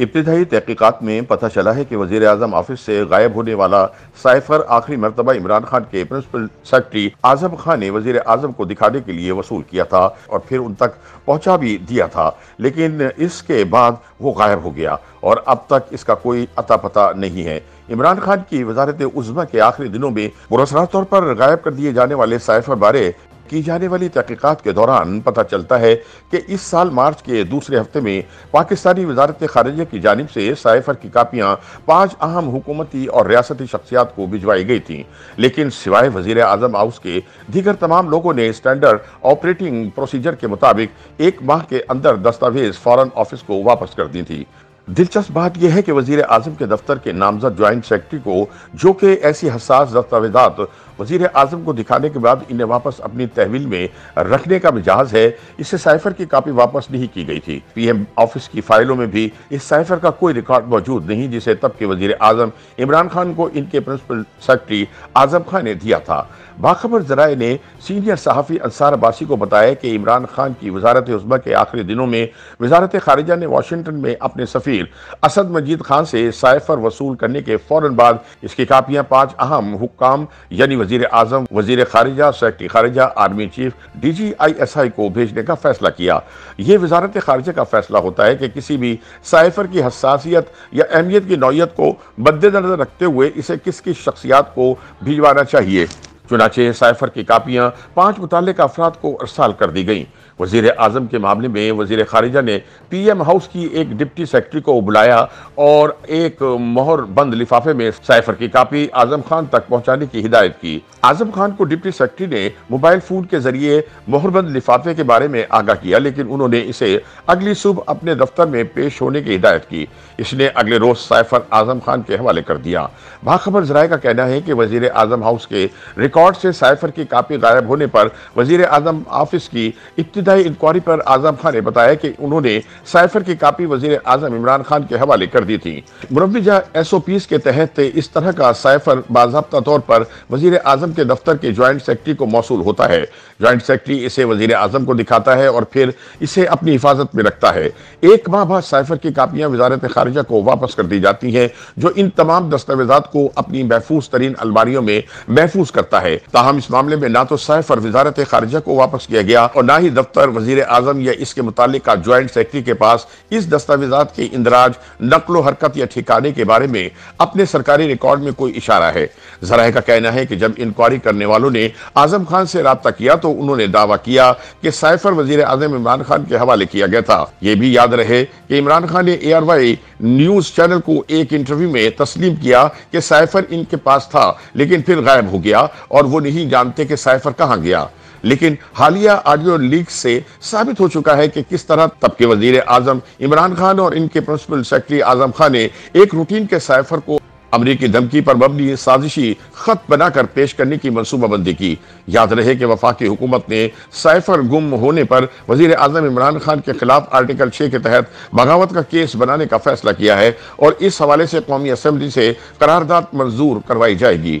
इब्तदाई तहकीकत में पता चला है कि वजीर अजम ऑफिस से गायब होने वाला साइफर आखिरी मरतबा इमरान खान के प्रिंसिपल सेक्रेटरी आजम खान ने वजीर अजम को दिखाने के लिए वसूल किया था और फिर उन तक पहुंचा भी दिया था लेकिन इसके बाद वो गायब हो गया और अब तक इसका कोई अता पता नहीं है इमरान खान की वजारत उजमा के आखिरी दिनों में मुरसरा तौर पर गायब कर दिए जाने वाले साइफर बारे की जाने वाली तहकीकत के दौरान पता चलता है कि इस साल मार्च के दूसरे हफ्ते में पाकिस्तानी वजारत खारजा की जानब से साइफर की कापियाँ पाँच अहम हुकूमती और रियासती शख्सियात को भिजवाई गई थी लेकिन सिवाय वजीर अजम हाउस के दीगर तमाम लोगों ने स्टैंडर्ड ऑपरेटिंग प्रोसीजर के मुताबिक एक माह के अंदर दस्तावेज फॉरन ऑफिस को वापस कर दी थी दिलचस्प बात यह है कि वजीर आजम के दफ्तर के नामजद ज्वाइंट सेक्रेटरी को जो कि ऐसी हसास दस्तावेजा वजीर आजम को दिखाने के बाद इन्हें वापस अपनी तहवील में रखने का मिजाज है इससे साइफर की कापी वापस नहीं की गई थी पीएम ऑफिस की फाइलों में भी इस साइफर का कोई रिकॉर्ड मौजूद नहीं जिसे तब के वजीर आजम इमरान खान को इनके प्रिंसिपल सेक्रेटरी आजम खान ने दिया था बाखबर जराए ने सीनियर सहाफ़ी अंसार अबासी को बताया कि इमरान खान की वजारत उजमा के आखिरी दिनों में वजारत खारिजा ने वाशिंगटन में अपने सफ़ीर असद मजीद खान से साइफर वसूल करने के फौरन बाद इसकी कापियां पांच अहम हुक्म यानी वजीर आजम वजीर खारिजा सेक्रेटरी खारिजा army chief D G I S I को भेजने का फैसला किया ये वजारत खारजा का फैसला होता है कि किसी भी साइफर की हसासीत या अहमियत की नौीयत को मद्देनजर रखते हुए इसे किसकी शख्सियात को भिजवाना चाहिए चुनाचे साइफर की कापियाँ पाँच मुतल अफराद को अरसाल कर दी गईं वजीर आजम के मामले में वजीर खारिजा ने पी एम हाउस की एक डिप्टी सेक्रेटरी को बुलाया और एक मोहर बंद लिफाफे में साइफर की कापी आजम खान तक पहुंचाने की हिदायत की आजम खान को डिप्टी सेक्रेटरी ने मोबाइल फोन के जरिए मोहरबंद लिफाफे के बारे में आगाह किया लेकिन उन्होंने इसे अगली सुबह अपने दफ्तर में पेश होने की हिदायत की इसने अगले रोज साइफर आजम खान के हवाले कर दिया बाखबर जराये का कहना है कि वजीर आजम हाउस के रिकॉर्ड से साइफर की कापी गायब होने पर वजीर आजम ऑफिस की इब्तद इब्तदाई इंक्वायरी पर आजम खान ने बताया कि उन्होंने साइफर की कापी वजीर आजम इमरान खान के हवाले कर दी थी मुरवजा एस ओ पीज के तहत इस तरह का साइफर बाबा तौर पर वजीर आजम के दफ्तर के ज्वाइंट सेक्रेटरी को मौसू होता है ज्वाइंट सेक्रेटरी इसे वजीर आजम को दिखाता है और फिर इसे अपनी हिफाजत में रखता है एक माह बाद साइफर की कापियां वजारत खारजा को वापस कर दी जाती हैं जो इन तमाम दस्तावेजा को अपनी महफूज तरीन अलमारियों में महफूज करता है ताहम इस मामले में ना तो साइफर वजारत खारजा को वापस किया गया और ना ही दफ्तर दफ्तर वजीर आजम या इसके मुतल ज्वाइंट सेक्रेटरी के पास इस दस्तावेजात के इंदराज नकलो हरकत या ठिकाने के बारे में अपने सरकारी रिकॉर्ड में कोई इशारा है जराह का कहना है कि जब इंक्वायरी करने वालों ने आजम खान से रबता किया तो उन्होंने दावा किया कि साइफर वजीर आजम इमरान खान के हवाले किया गया था ये भी याद रहे कि इमरान खान ने A R Y news channel को एक इंटरव्यू में तस्लीम किया कि साइफर इनके पास था लेकिन फिर गायब हो गया और वो नहीं जानते कि साइफर कहाँ गया लेकिन हालिया ऑडियो लीक से साबित हो चुका है कि किस तरह तब के वजीर आजम इमरान खान और इनके प्रिंसिपल सेक्रेटरी आजम खान ने एक रूटीन के साइफर को अमरीकी धमकी पर मबनी साजिशी खत बनाकर पेश करने की मनसूबाबंदी की याद रहे कि वफाकी हुकूमत ने साइफर गुम होने पर वजीर अजम इमरान खान के खिलाफ आर्टिकल छः के तहत बगावत का केस बनाने का फैसला किया है और इस हवाले से कौमी असम्बली से करारदाद मंजूर करवाई जाएगी